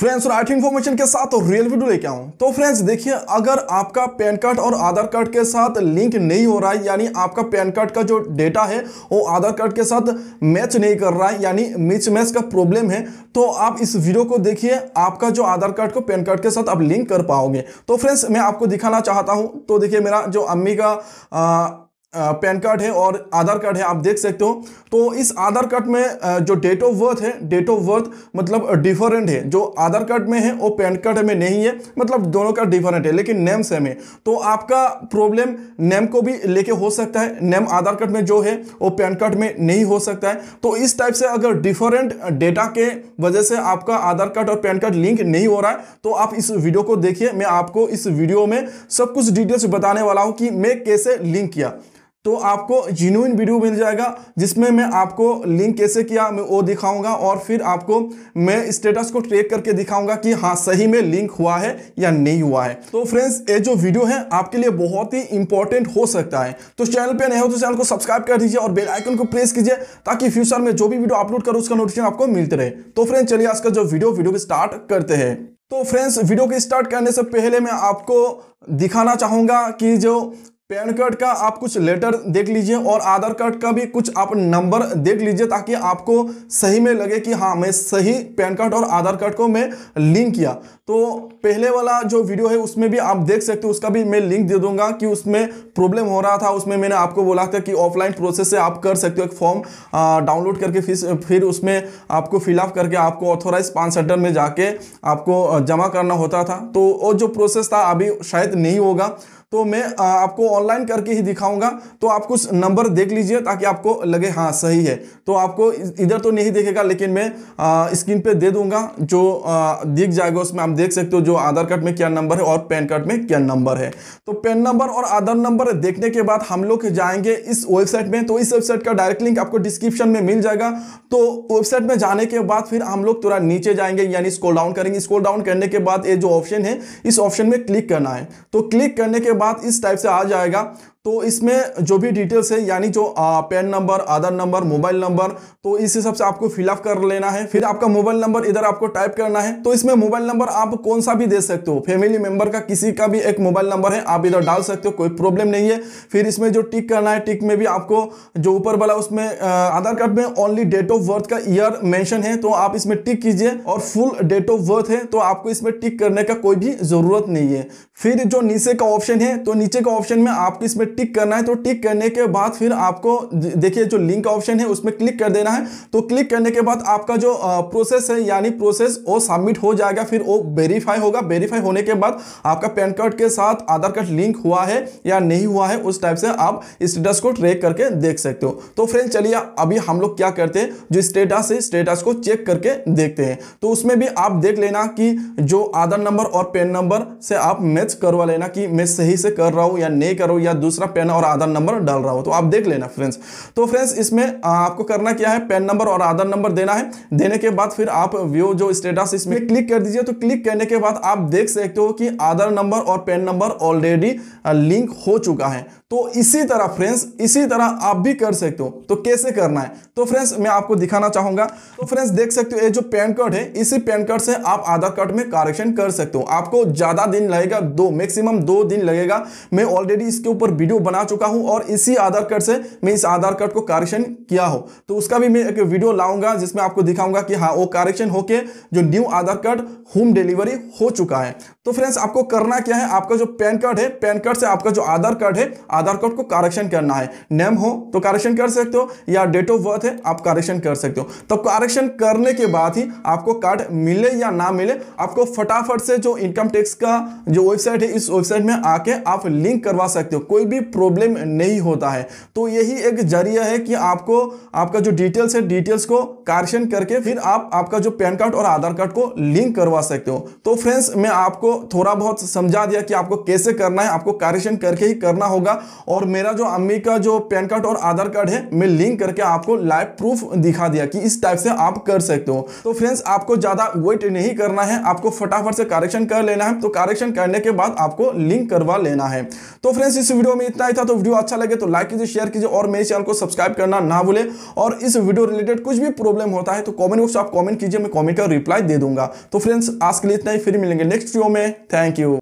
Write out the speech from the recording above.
friends right information के साथ real video लेके आऊँ तो फ्रेंड्स देखिए अगर आपका पैन कार्ड और आधार कार्ड के साथ लिंक नहीं हो रहा है यानी आपका पैन कार्ड का जो डेटा है वो आधार कार्ड के साथ मैच नहीं कर रहा है यानी मिच मैच का प्रॉब्लम है तो आप इस वीडियो को देखिए आपका जो आधार कार्ड को पैन कार्ड के साथ आप लिंक कर पाओगे तो फ्रेंड्स मैं आपको दिखाना चाहता हूँ तो देखिए मेरा जो अम्मी का आ, पैन कार्ड है और आधार कार्ड है आप देख सकते हो तो इस आधार कार्ड में जो डेट ऑफ बर्थ है डेट ऑफ बर्थ मतलब डिफरेंट है जो आधार कार्ड में है वो पैन कार्ड में नहीं है मतलब दोनों का डिफरेंट है लेकिन नेम सेम है तो आपका प्रॉब्लम नेम को भी लेके हो सकता है नेम आधार कार्ड में जो है वो पैन कार्ड में नहीं हो सकता है तो इस टाइप से अगर डिफरेंट डेटा के वजह से आपका आधार कार्ड और पैन कार्ड लिंक नहीं हो रहा है तो आप इस वीडियो को देखिए मैं आपको इस वीडियो में सब कुछ डिटेल्स बताने वाला हूँ कि मैं कैसे लिंक किया तो आपको जीनुइन वीडियो मिल जाएगा जिसमें मैं आपको लिंक कैसे किया मैं वो दिखाऊंगा और फिर आपको मैं स्टेटस को ट्रैक करके दिखाऊंगा कि हाँ सही में लिंक हुआ है या नहीं हुआ है तो फ्रेंड्स ये जो वीडियो है आपके लिए बहुत ही इंपॉर्टेंट हो सकता है तो चैनल पे नए हो तो चैनल को सब्सक्राइब कर दीजिए और बेलाइकन को प्रेस कीजिए ताकि फ्यूचर में जो भी वीडियो अपलोड करो उसका नोटिफिकेशन आपको मिलते रहे तो फ्रेंड्स चलिए आज का जो वीडियो वीडियो स्टार्ट करते हैं तो फ्रेंड्स वीडियो के स्टार्ट करने से पहले मैं आपको दिखाना चाहूंगा कि जो पैन कार्ड का आप कुछ लेटर देख लीजिए और आधार कार्ड का भी कुछ आप नंबर देख लीजिए ताकि आपको सही में लगे कि हाँ मैं सही पैन कार्ड और आधार कार्ड को मैं लिंक किया तो पहले वाला जो वीडियो है उसमें भी आप देख सकते हो उसका भी मैं लिंक दे दूंगा कि उसमें प्रॉब्लम हो रहा था उसमें मैंने आपको बोला था कि ऑफलाइन प्रोसेस से आप कर सकते हो एक फॉर्म डाउनलोड करके फिर फिर उसमें आपको फिलअप करके आपको ऑथोराइज पान सेंटर में जाके आपको जमा करना होता था तो वो जो प्रोसेस था अभी शायद नहीं होगा तो मैं आपको ऑनलाइन करके ही दिखाऊंगा तो आप कुछ नंबर देख लीजिए ताकि आपको लगे हाँ सही है तो आपको इधर तो नहीं देखेगा लेकिन मैं स्क्रीन पे दे दूंगा जो दिख जाएगा उसमें आप देख सकते हो जो आधार कार्ड में क्या नंबर है और पैन कार्ड में क्या नंबर है तो पैन नंबर और आधार नंबर देखने के बाद हम लोग जाएंगे इस वेबसाइट में तो इस वेबसाइट का डायरेक्ट लिंक आपको डिस्क्रिप्शन में मिल जाएगा तो वेबसाइट में जाने के बाद फिर हम लोग थोड़ा नीचे जाएंगे यानी स्कोल डाउन करेंगे स्कोल डाउन करने के बाद ये जो ऑप्शन है इस ऑप्शन में क्लिक करना है तो क्लिक करने के बाद इस टाइप से आ जाएगा तो इसमें जो भी डिटेल्स है यानी जो PAN number Aadhaar number mobile number तो इस हिसाब से आपको फिलअप कर लेना है फिर आपका मोबाइल नंबर इधर आपको टाइप करना है तो इसमें मोबाइल नंबर आप कौन सा भी दे सकते हो फैमिली मेंबर का किसी का भी एक मोबाइल नंबर है आप इधर डाल सकते हो कोई प्रॉब्लम नहीं है फिर इसमें जो टिक करना है टिक में भी आपको जो ऊपर वाला उसमें आधार कार्ड में ओनली डेट ऑफ बर्थ का ईयर मैंशन है तो आप इसमें टिक कीजिए और फुल डेट ऑफ बर्थ है तो आपको इसमें टिक करने का कोई भी जरूरत नहीं है फिर जो नीचे का ऑप्शन है तो नीचे का ऑप्शन में आपको इसमें टिक करना है तो टिक करने के बाद फिर आपको देखिए जो लिंक ऑप्शन है उसमें क्लिक कर देना है तो क्लिक करने के बाद आपका जो प्रोसेस है यानी प्रोसेस वो सबमिट हो जाएगा फिर वो वेरीफाई होगा वेरीफाई होने के बाद आपका पैन कार्ड के साथ आधार कार्ड लिंक हुआ है या नहीं हुआ है उस टाइप से आप स्टेटस को ट्रेक करके देख सकते हो तो फ्रेंड चलिए अभी हम लोग क्या करते हैं जो स्टेटस है स्टेटस को चेक करके देखते हैं तो उसमें भी आप देख लेना कि जो आधार नंबर और पेन नंबर से आप मैच करवा लेना कि मैं सही से कर रहा हूँ या नहीं कर रहा हूँ या दूसरा दूसरा पेन और आधार नंबर डाल रहा हो तो आप देख लेना फ्रेंड्स तो फ्रेंड्स इसमें आपको करना क्या है पेन नंबर और आधार नंबर देना है देने के बाद फिर आप व्यू जो स्टेटस इसमें क्लिक कर दीजिए तो क्लिक करने के बाद आप देख सकते हो कि आधार नंबर और पेन नंबर ऑलरेडी लिंक हो चुका है तो इसी तरह फ्रेंड्स इसी तरह आप भी कर सकते हो तो कैसे करना है तो फ्रेंड्स मैं आपको दिखाना चाहूंगा तो फ्रेंड्स देख सकते हो ये जो पैन कार्ड है इसी पैन कार्ड से आप आधार कार्ड में कारेक्शन कर सकते हो आपको ज़्यादा दिन लगेगा दो मैक्सिमम दो दिन लगेगा मैं ऑलरेडी इसके ऊपर वीडियो बना चुका हूं और इसी आधार कार्ड से मैं इस आधार कार्ड को कारेक्शन किया हो तो उसका भी मैं एक वीडियो लाऊंगा जिसमें आपको दिखाऊंगा कि हाँ वो कारेक्शन होके जो new Aadhaar card home delivery हो चुका है तो फ्रेंड्स आपको करना क्या है आपका जो पैन कार्ड है पैन कार्ड से आपका जो आधार कार्ड है आधार कार्ड को करेक्शन करना है नेम हो तो करेक्शन कर सकते हो या डेट ऑफ बर्थ है आप करेक्शन कर सकते हो तो करेक्शन करने के बाद ही आपको कार्ड मिले या ना मिले आपको फटाफट से जो इनकम टैक्स का जो वेबसाइट है इस वेबसाइट में आके आप लिंक करवा सकते हो कोई भी प्रॉब्लम नहीं होता है तो यही एक जरिया है कि आपको आपका जो डिटेल्स है डिटेल्स को कारेक्शन करके फिर आप आपका जो पैन कार्ड और आधार कार्ड को लिंक करवा सकते हो तो फ्रेंड्स मैं आपको थोड़ा बहुत समझा दिया कि आपको कैसे करना है आपको करेक्शन करके ही करना होगा और मेरा जो अम्मी का जो पैन कार्ड और आधार कार्ड है मैं लिंक करके आपको लाइव प्रूफ दिखा दिया कि इस टाइप से आप कर सकते हो तो फ्रेंड्स आपको ज़्यादा वेट नहीं करना है आपको फटाफट से करेक्शन कर लेना है तो करेक्शन करने के बाद आपको लिंक करवा लेना है तो फ्रेंड्स इस वीडियो में इतना ही था तो वीडियो अच्छा लगे तो लाइक कीजिए शेयर कीजिए और मेरे चैनल को सब्सक्राइब करना ना भूले और इस वीडियो रिलेटेड कुछ भी प्रॉब्लम होता है तो कॉमेंट बॉक्स आप कॉमेंट कीजिए मैं कॉमेंट का रिप्लाई दे दूंगा तो फ्रेंड्स आज के लिए इतना ही फिर मिलेंगे नेक्स्ट वीडियो में थैंक यू